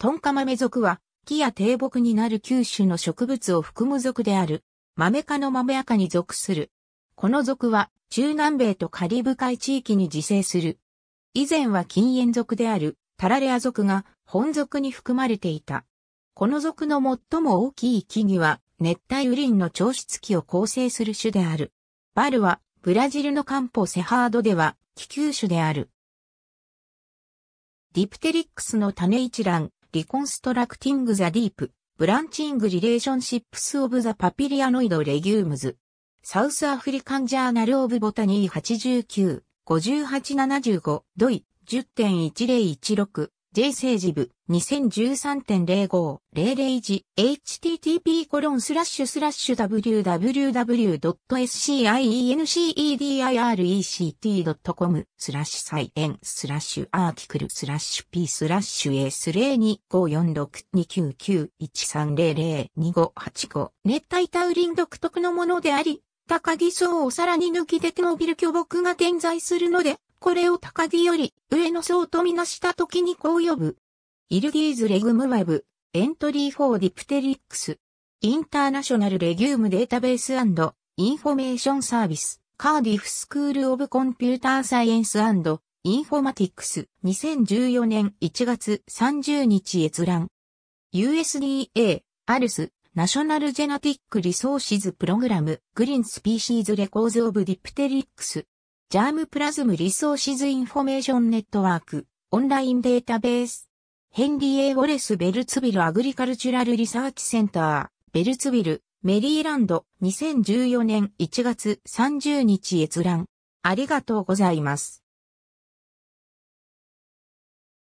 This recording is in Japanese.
トンカ豆属は、木や低木になる九種の植物を含む属である。豆科の豆赤に属する。この属は、中南米とカリブ海地域に自生する。以前は禁煙属である、タラレア属が、本属に含まれていた。この属の最も大きい木々は、熱帯雨林の調湿器を構成する種である。バルは、ブラジルのカンポセハードでは、気球種である。ディプテリックスの種一覧、リコンストラクティングザディープ、ブランチングリレーションシップスオブザパピリアノイドレギュームズ。サウスアフリカンジャーナルオブボタニー89、5875、ドイ、10.1016。J 政治部2013.05.001 http コロンスラッシュスラッシュ www.sciencedirect.com スラッシュサイエンスラッシュアーティクルスラッシュ p スラッシュ s 0 2 5 4 6 2 9 9 1 3 0 0 2 5 8 5熱帯タウリン独特のものであり、高木層をさらに抜き出てモビル巨木が点在するのでこれを高木より上の層とみなした時にこう呼ぶ。イルディーズレグムワブ、エントリーフォーディプテリックス。インターナショナルレギュームデータベースインフォメーションサービス、カーディフスクールオブコンピューターサイエンスインフォマティックス2014年1月30日閲覧。USDA、アルス、ナショナルジェナティックリソーシズプログラム、グリーンスピーシーズレコーズオブディプテリックス。ジャームプラズムリソーシズインフォメーションネットワーク、オンラインデータベース。ヘンリー・エウォレス・ベルツビル・アグリカルチュラル・リサーチ・センター、ベルツビル、メリーランド、2014年1月30日閲覧。ありがとうございます。